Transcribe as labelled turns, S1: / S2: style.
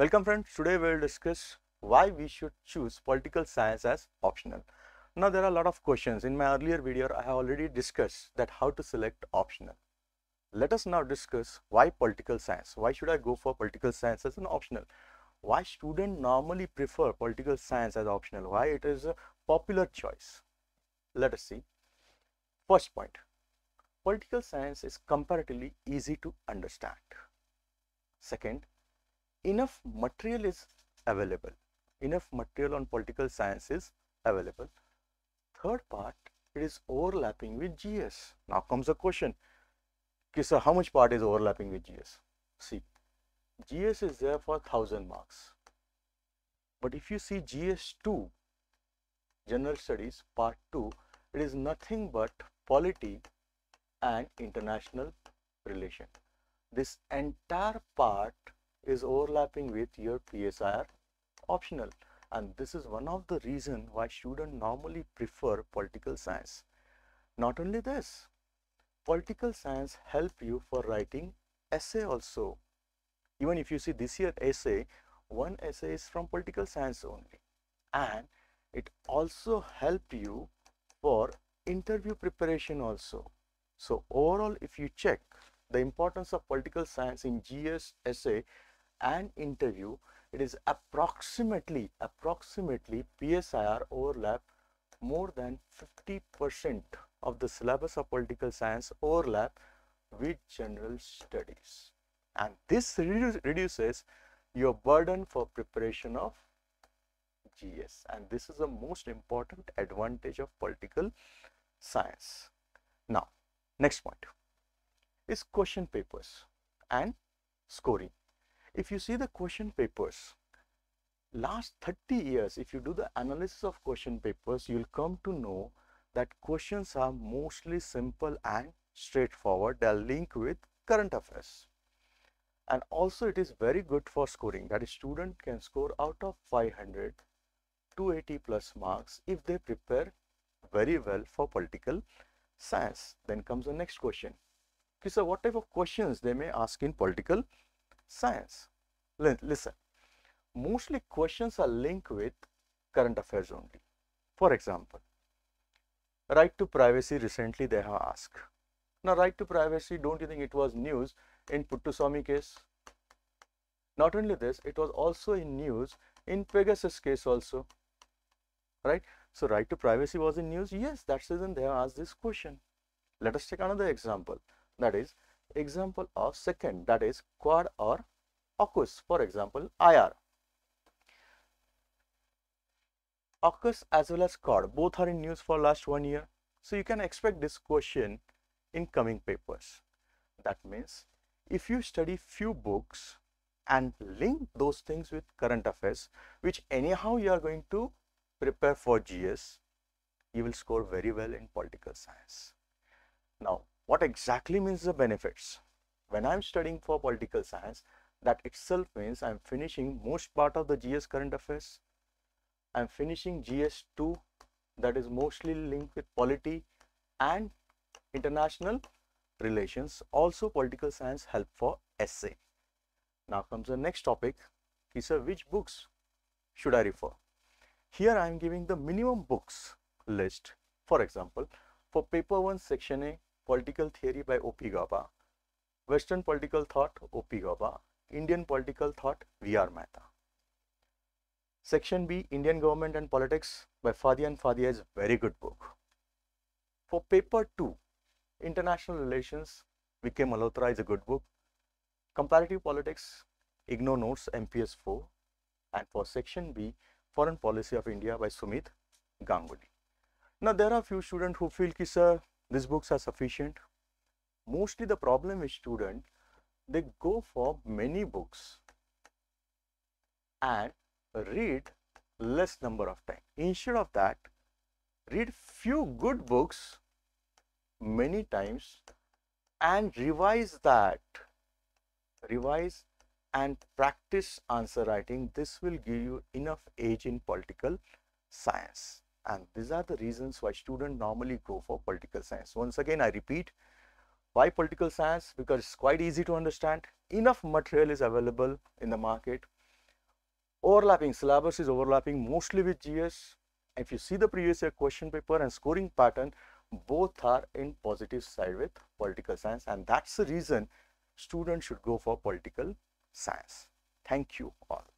S1: Welcome friends, today we will discuss why we should choose political science as optional. Now there are a lot of questions. In my earlier video, I have already discussed that how to select optional. Let us now discuss why political science. Why should I go for political science as an optional? Why students normally prefer political science as optional? Why it is a popular choice? Let us see. First point, political science is comparatively easy to understand. Second, enough material is available, enough material on political science is available. Third part, it is overlapping with GS. Now comes the question, okay, so how much part is overlapping with GS? See, GS is there for 1000 marks. But if you see GS2, General Studies Part 2, it is nothing but polity and international relation. This entire part is overlapping with your PSIR optional and this is one of the reason why students normally prefer political science. Not only this, political science help you for writing essay also. Even if you see this year essay, one essay is from political science only and it also help you for interview preparation also. So overall if you check the importance of political science in GS essay and interview it is approximately approximately PSIR overlap more than 50% of the syllabus of political science overlap with general studies and this redu reduces your burden for preparation of GS and this is the most important advantage of political science. Now next point is question papers and scoring. If you see the question papers, last 30 years, if you do the analysis of question papers, you will come to know that questions are mostly simple and straightforward. They are linked with current affairs. And also it is very good for scoring that a student can score out of 500 280 plus marks if they prepare very well for political science. Then comes the next question. Okay, so what type of questions they may ask in political science. Listen, mostly questions are linked with current affairs only. For example, right to privacy recently they have asked. Now, right to privacy, don't you think it was news in Puttuswamy case? Not only this, it was also in news in Pegasus case also, right? So, right to privacy was in news? Yes, that's the reason they have asked this question. Let us take another example that is example of second that is quad or occus for example IR. Occus as well as quad both are in news for last one year. So you can expect this question in coming papers. That means if you study few books and link those things with current affairs which anyhow you are going to prepare for GS, you will score very well in political science. Now what exactly means the benefits? When I'm studying for political science, that itself means I'm finishing most part of the GS current affairs. I'm finishing GS2 that is mostly linked with polity and international relations. Also political science help for essay. Now comes the next topic is sir, which books should I refer? Here I am giving the minimum books list. For example, for paper 1 section A political theory by O.P. Gaba, Western political thought O.P. Gaba, Indian political thought V.R. Mehta. Section B, Indian Government and Politics by Fadia and Fadia is very good book. For paper 2, International Relations, Vikay Malhotra is a good book. Comparative Politics, Igno Notes, MPS 4. And for section B, Foreign Policy of India by Sumit Ganguly. Now, there are few students who feel ki sir, these books are sufficient. Mostly the problem is student, they go for many books and read less number of time. Instead of that, read few good books many times and revise that, revise and practice answer writing. This will give you enough age in political science. And these are the reasons why students normally go for political science. Once again, I repeat, why political science? Because it's quite easy to understand. Enough material is available in the market. Overlapping syllabus is overlapping mostly with GS. If you see the previous year question paper and scoring pattern, both are in positive side with political science and that's the reason students should go for political science. Thank you all.